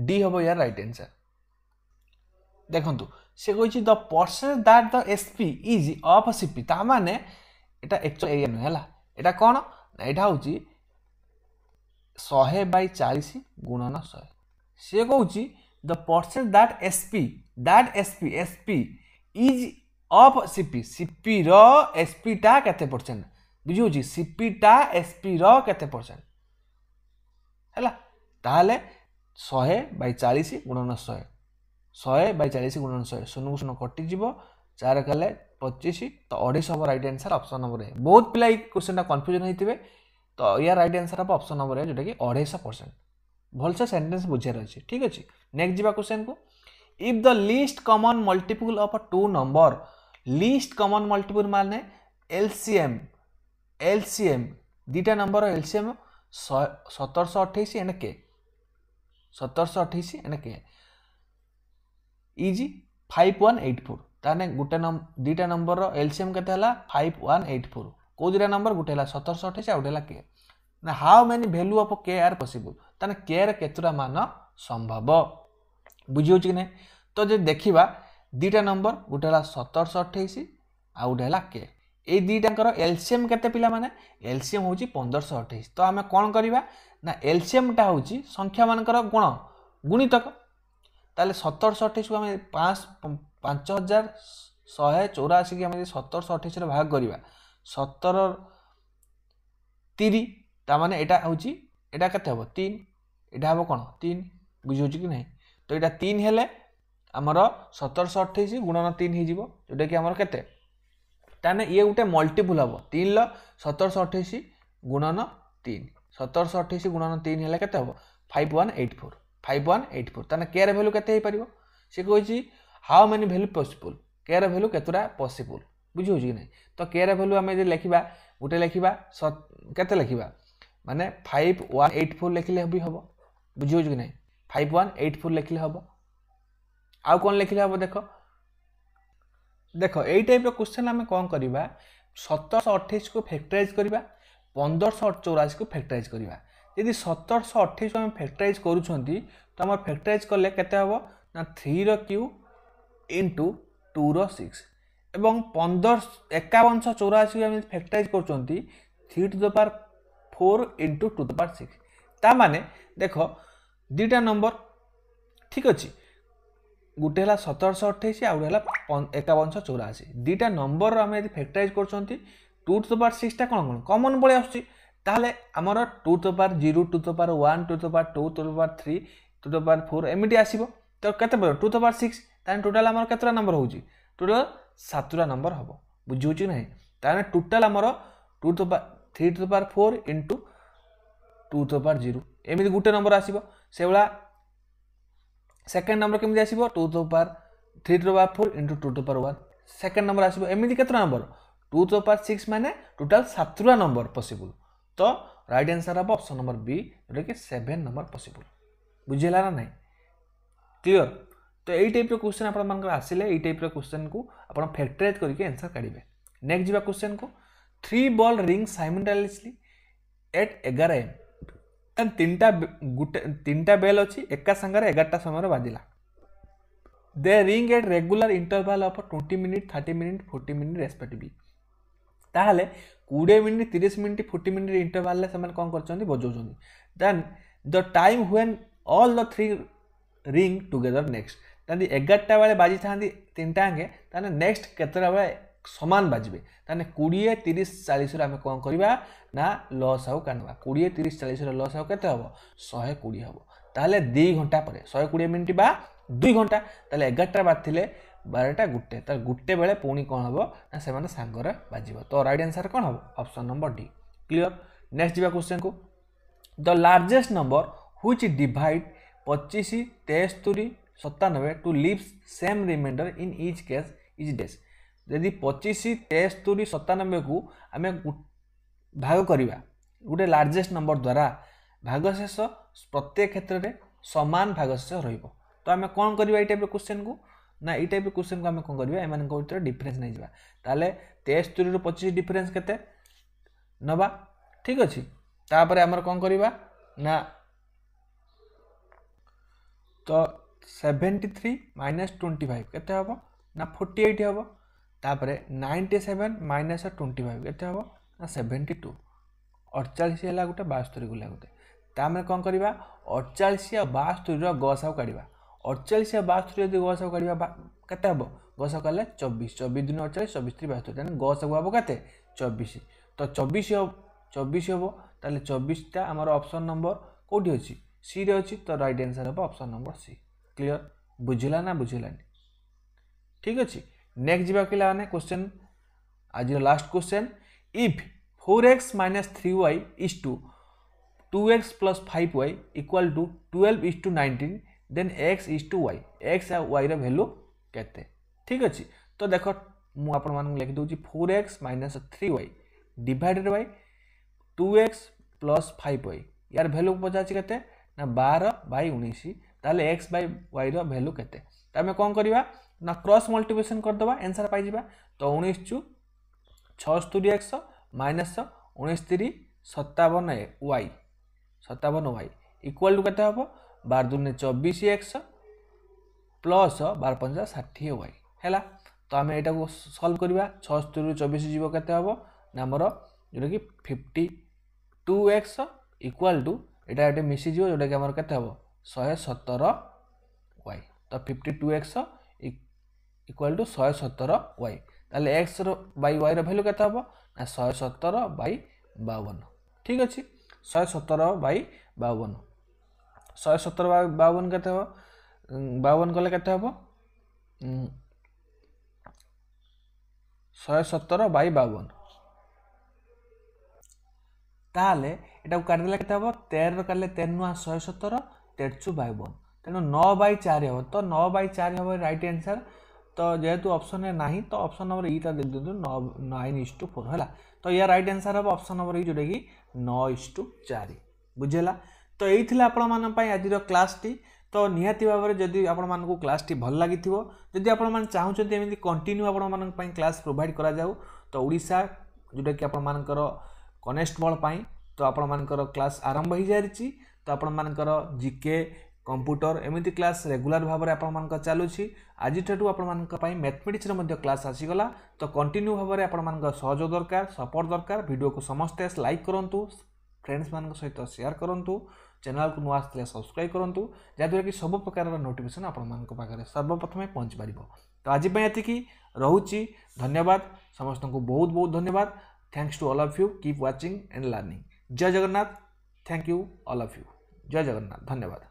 ଡି ହେବ ଏହାର ରାଇଟ୍ ଆନ୍ସର୍ ଦେଖନ୍ତୁ ସେ କହିଛି the percent that the S P is of C P ତା ମାନେ ଏଇଟା ଏକ୍ଚୁଆଲି ଏଇଆ ନୁହେଁ ହେଲା ଏଇଟା କ'ଣ ଏଇଟା ହେଉଛି ଶହେ ବାଇ ଚାଳିଶ ଗୁଣନ ଶହେ ସିଏ କହୁଛି the percent that S P that S P S P is of C P C ପିର ଏସ୍ ପିଟା କେତେ ପରସେଣ୍ଟ ବୁଝିହେଉଛି ସି ପିଟା ଏସ୍ ପିର କେତେ ପରସେଣ୍ଟ ହେଲା ତାହେଲେ ଶହେ ବାଇ ଚାଳିଶ ଗୁଣନ ଶହେ ଶହେ ବାଇ ଚାଳିଶ ଗୁଣନ ଶହେ ଶୂନକୁ ଶୂନ କଟିଯିବ ଚାର କଲେ ପଚିଶ ତ ଅଢ଼େଇଶ ହେବ right answer option number A ବହୁତ ପିଲା ଏଇ କୋଶ୍ଚିନ୍ଟା କନଫ୍ୟୁଜନ୍ ହେଇଥିବେ ତ ୟାର ରାଇଟ୍ ଆନ୍ସର୍ ହେବ ଅପସନ୍ ନମ୍ବର ଏ ଯେଉଁଟାକି ଅଢ଼େଇଶ ପରସେଣ୍ଟ ଭଲସେ ସେଣ୍ଟେନ୍ସ ବୁଝିବାର ଅଛି ଠିକ୍ ଅଛି ନେକ୍ସଟ ଯିବା କୋଶ୍ଚିନ୍କୁ if the least common multiple of two number least common multiple মানে এলসিএম এলসিএম দুইটা নম্বর এলসিএম সতেরশো অঠেইশ এনে কে সতেরশো অঠেইশ এনে k is five one eight four ताने गोटे दुईटा नंबर रलसीयम के फाइव वन एट फोर कौ दुटा नंबर गोटे सतरश अठाईस आउटे के ना how many value of k are possible ताने के आर केतुटा मान संभव बुझी कि ना तो जो देखा दुईटा नंबर गोटे सतरश अठाईस आ गए के এই দুইটাঙ্কর এলসিএম কেতে পিলা মানে এলসিএম হচ্ছে পনেরশো অঠেইশ তো আমি কোণ করা না এলসিএমটা হচ্ছে সংখ্যা মানকর ତାହେଲେ ସତରଶହ ଅଠେଇଶକୁ ଆମେ ପାଞ୍ଚ ପାଞ୍ଚ ହଜାର ଶହେ ଚଉରାଅଶୀକି ଆମେ ଯଦି ସତରଶହ ଅଠେଇଶରେ ଭାଗ କରିବା ସତର ତିରି ତାମାନେ ଏଇଟା ହେଉଛି ଏଇଟା କେତେ ହେବ ତିନି ଏଇଟା ହେବ କ'ଣ ତିନି ବୁଝିହେଉଛି କି ନାହିଁ ତ ଏଇଟା ତିନି ହେଲେ ଆମର ସତରଶହ ଅଠେଇଶ ଗୁଣନ ତିନି ହେଇଯିବ ଯେଉଁଟାକି ଆମର କେତେ ତାହେଲେ ଇଏ ଗୋଟେ ମଲ୍ଟିପୁଲ୍ ହେବ ତିନିର ସତରଶହ ଅଠେଇଶ ଗୁଣନ ତିନି ସତରଶହ ଅଠେଇଶ ଗୁଣନ ତିନି ହେଲେ କେତେ ହେବ five one eight four five one eight four তাহলে কে র ভ্যালু কেতে হয়েপার সে কী how many value possible k র ভ্যালু কতটা পসিবল বুঝি হচ্ছে কি না তো কে র ভ্যালু আমি যদি লেখা গোটে লেখা কেতে লেখা মানে ফাইভ ওয়ান এইট ফোর লেখিলে বি হব বুঝি হচ্ছে কি না ফাইভ ওয়ান এইট ফোর লেখিলে হব আউ কোণ লেখিলে হব দেখ দেখ এই টাইপর কোশ্চেন আমি কম করা সতেরশহ অঠেইশ কু ফ্যাক্টরাইজ করা পনেরশহ চৌরাশি কু ফ্যাক্টরাইজ করা ଯଦି ସତରଶହ ଅଠେଇଶକୁ ଆମେ ଫ୍ୟାକ୍ଟରାଇଜ୍ କରୁଛନ୍ତି ତ ଆମର ଫ୍ୟାକ୍ଟରାଇଜ୍ କଲେ କେତେ ହେବ ନା ଥ୍ରୀର କ୍ୟୁ ଇଣ୍ଟୁ ଟୁର ସିକ୍ସ ଏବଂ ପନ୍ଦର ଏକାବନଶହ ଚଉରାଅଶୀକୁ ଆମେ ଯଦି ଫ୍ୟାକ୍ଟରାଇଜ୍ କରୁଛନ୍ତି three to the power four into two the power six তা মানে দেখ দুইটা নম্বর ঠিক আছে গোটে হল সতেরশহ অঠাইশ আগে হল একাবনশহ চৌরাশি দুইটা নম্বর আমি যদি ফ্যাক্টরাইজ করছেন টু টু দ্য পাওয়ার সিক্সটা কোণ কোণ কমন পড়ে আসছে তাহলে আমার two two power zero two two power one two two power two two power three two two power four এমিটি আসব তো কেতে পার টু টু পাওয়ার সিক্স তাহলে টোটাল আমার কতটা নম্বর হচ্ছে টোটাল সাতটা নম্বর হব বুঝি হচ্ছে না তাহলে টোটাল আমার two two power three to power four into two two power zero এমিটি গোটে নম্বর আসব সেভাবে সেকেন্ড নম্বর কেমি আসব two two power three to power four into two two power one second number আসব এমিটি কতটা number two two power six মানে টোটাল সাতটা নম্বর পসিবল तो रईट आंसर हम अप्सन नंबर बी जोटा कि सेभेन नंबर पसबुल बुझेगा ना ना क्लीयर तो यही टाइप क्वेश्चन आप आसिले यही टाइप क्वेश्चन को आज फैक्टराइज करके आंसर काढ़े नेक्स्ट जी क्वेश्चन को three bell ring simultaneously at एगार एम एंड तीन गोटे तीन बेल अच्छी एका सांगे एगारटा समय बाजिला they ring at regular interval of twenty minute thirty minute forty minute respectively ତାହେଲେ କୋଡ଼ିଏ ମିନିଟ୍ ତିରିଶ ମିନିଟ୍ ଫୋର୍ଟି ମିନିଟ୍ ଇଣ୍ଟରଭାଲ୍ରେ ସେମାନେ କ'ଣ କରୁଛନ୍ତି ବଜାଉଛନ୍ତି then the time when all the three ring together next ତାହେଲେ ଏଗାରଟା ବେଳେ ବାଜିଥାନ୍ତି ତିନିଟା ଆଙ୍କେ ତାହେଲେ ନେକ୍ସଟ କେତେଟା ବେଳେ ସମାନ ବାଜିବେ ତାହେଲେ କୋଡ଼ିଏ ତିରିଶ ଚାଳିଶରୁ ଆମେ କ'ଣ କରିବା ନା ଲସ୍ ଆଉ କାନ୍ଦବା କୋଡ଼ିଏ ତିରିଶ ଚାଳିଶର ଲସ୍ ଆଉ କେତେ ହେବ ଶହେ କୋଡ଼ିଏ ହେବ ତାହେଲେ ଦୁଇ ଘଣ୍ଟା ପରେ ଶହେ କୋଡ଼ିଏ ମିନିଟ୍ ବା ଦୁଇ ଘଣ୍ଟା ତାହେଲେ ଏଗାରଟା ବାଜିଥିଲେ ବାରଟା ଗୋଟେ ତ ଗୋଟେ ବେଳେ ପୁଣି କ'ଣ ହେବ ନା ସେମାନେ ସାଙ୍ଗରେ ବାଜିବ ତ ରାଇଟ୍ ଆନ୍ସର୍ କ'ଣ ହେବ option number D clear next ଯିବା କୋଶ୍ଚିନ୍କୁ the largest number which divide ପଚିଶ ତେସ୍ତୋରି ସତାନବେ to leaves same remainder in each case each ଡେସ୍ ଯଦି ପଚିଶ ତେସ୍ତୋରି ସତାନବେକୁ ଆମେ ଭାଗ କରିବା ଗୋଟେ ଲାର୍ଜେଷ୍ଟ ନମ୍ବର ଦ୍ୱାରା ଭାଗଶେଷ ପ୍ରତ୍ୟେକ କ୍ଷେତ୍ରରେ ସମାନ ଭାଗଶେଷ ରହିବ ତ ଆମେ କ'ଣ କରିବା ଏଇ ଟାଇପ୍ର କୋଶ୍ଚିନ୍କୁ ना ये टाइप क्वेश्चन को आम कौन करवा डिफरेन्स नहीं जावा तेल तेस्तरी रू पचीस डिफरेन्स के ना ठीक अच्छे तापर आम कौन करवा तो seventy three minus twenty five के फोर्टी एट हे तापर ninety seven minus twenty five के सेवेन्टी टू अड़चाश गोटे बास्तरी गोटे तो आम कौन करवा अड़चाश आ बास्तरी रसाऊ काढ़ ଅଡ଼ଚାଳିଶ ବାସ୍ତରୀ ଯଦି ଗଛ କାଢ଼ିବା କେତେ ହେବ ଗସ କଲେ ଚବିଶ ଚବିଶ ଦିନ ଅଡ଼ଚାଳିଶ ଚବିଶ ତ୍ରି ବାସ୍ତରୀ ତାହେଲେ ଗସକୁ ହେବ କେତେ ଚବିଶ ତ ଚବିଶ ଚବିଶ ହେବ ତାହେଲେ ଚବିଶଟା ଆମର ଅପସନ୍ ନମ୍ବର କେଉଁଠି ଅଛି ସିରେ ଅଛି ତ ରାଇଟ୍ ଆନ୍ସର୍ ହେବ ଅପସନ୍ ନମ୍ବର ସି କ୍ଲିଅର୍ ବୁଝିଲା ନା ବୁଝିଲାନି ଠିକ୍ ଅଛି ନେକ୍ସଟ୍ ଯିବା ପିଲାମାନେ କୋଶ୍ଚିନ୍ ଆଜିର last question if four x minus three y is to two x plus five y equal to twelve is to nineteen then x is to y x आ y value के ठीक अच्छे तो देख मुझे four x minus three y divided by two x plus five y यार value पचार के बार बै उन्नीस ताल एक्स बै वाई रैल्यू के कौन करवा ना क्रस मल्टिप्लिकेसन करदे एनसर पाई तो उन्नीस चु छस्तरी एक्स माइनस उन्नीस तीस सतावन वाई सतावन वाई इक्वाल टू के हम ବାର ଦୁନି ଚବିଶ ଏକ୍ସ ପ୍ଲସ୍ ବାର ପଞ୍ଚ ଷାଠିଏ ୱାଇ ହେଲା ତ ଆମେ ଏଇଟାକୁ ସଲ୍ଭ କରିବା ଛଅସ୍ତରୀରୁ ଚବିଶ ଯିବ କେତେ ହେବ ନା ଆମର ଯେଉଁଟାକି fifty two x equal to ଏଇଟା ଏଠି ମିଶିଯିବ ଯେଉଁଟାକି ଆମର କେତେ ହେବ ଶହେ ସତର ୱାଇ ତ fifty two x equal to ଶହେ ସତର ୱାଇ ତାହେଲେ ଏକ୍ସର ବାଇ ୱାଇର ଭାଲ୍ୟୁ କେତେ ହେବ ନା ଶହେ ସତର ବାଇ ବାବନ ଠିକ୍ ଅଛି ଶହେ ସତର ବାଇ ବାବନ ଶହେ ସତର ବାବନ କେତେ ହେବ ବାବନ କଲେ କେତେ ହେବ ଶହେ ସତର ବାଇ ବାବନ ତାହେଲେ ଏଇଟାକୁ କାଟିଦେଲେ କେତେ ହେବ ତେରର କାଟିଲେ ତେର ନୂଆ ଶହେ ସତର ତେରଚୁ ବାଇବନ ତେଣୁ ନଅ ବାଇ ଚାରି ହେବ ତ ନଅ ବାଇ ଚାରି ହେବ ରାଇଟ୍ ଆନ୍ସର୍ ତ ଯେହେତୁ ଅପସନ୍ରେ ନାହିଁ ତ ଅପସନ୍ ନମ୍ବର ଇଟା ଦେଇଦିଅନ୍ତୁ ନଅ ନାଇନ୍ ଇସ୍ ଟୁ ଫୋର୍ ହେଲା ତ ୟା ରାଇଟ୍ ଆନ୍ସର୍ ହେବ ଅପସନ୍ ନମ୍ବର ଇ ଯେଉଁଟାକି ନଅ ଇସ୍ ଟୁ ଚାରି ବୁଝିହେଲା তো ଏଇ ଥିଲା ଆପଣମାନଙ୍କ ପାଇଁ ଆଜିର କ୍ଲାସ୍ଟି ତ ନିହାତି ଭାବରେ ଯଦି ଆପଣମାନଙ୍କୁ କ୍ଲାସ୍ଟି ଭଲ ଲାଗିଥିବ ଯଦି ଆପଣମାନେ ଚାହୁଁଛନ୍ତି ଏମିତି କଣ୍ଟିନ୍ୟୁ ଆପଣମାନଙ୍କ ପାଇଁ କ୍ଲାସ୍ ପ୍ରୋଭାଇଡ଼ କରାଯାଉ ତ ଓଡ଼ିଶା ଯେଉଁଟାକି ଆପଣମାନଙ୍କର କନେଷ୍ଟବଳ ପାଇଁ ତ ଆପଣମାନଙ୍କର କ୍ଲାସ୍ ଆରମ୍ଭ ହୋଇସାରିଛି ତ ଆପଣମାନଙ୍କର ଜିକେ কম্পুটর এমিতি ক্লাস রেগুলার ভাবে আপনার চালুছি আজিঠার আপনার ম্যাথমেটিক্সর মধ্যে ক্লাস আসিগলা তো কন্টিনিউ ভাবে আপনার সহযোগ দরকার সপোর্ট দরকার ভিডিওকে সমস্তে লাইক করতু ফ্রেন্ডস মান সহ সেয়ার করতু चैनल को नुआ आ सब्सक्राइब करूँ जहाद्वर कि सब प्रकार नोटिफिकेसन आपरे सर्वप्रथमें पहुँच पार तो आज ये रोचे धन्यवाद समस्त को बहुत बहुत धन्यवाद thanks to all of you keep watching and learning जय Jagannath thank you all of you जय जगन्नाथ धन्यवाद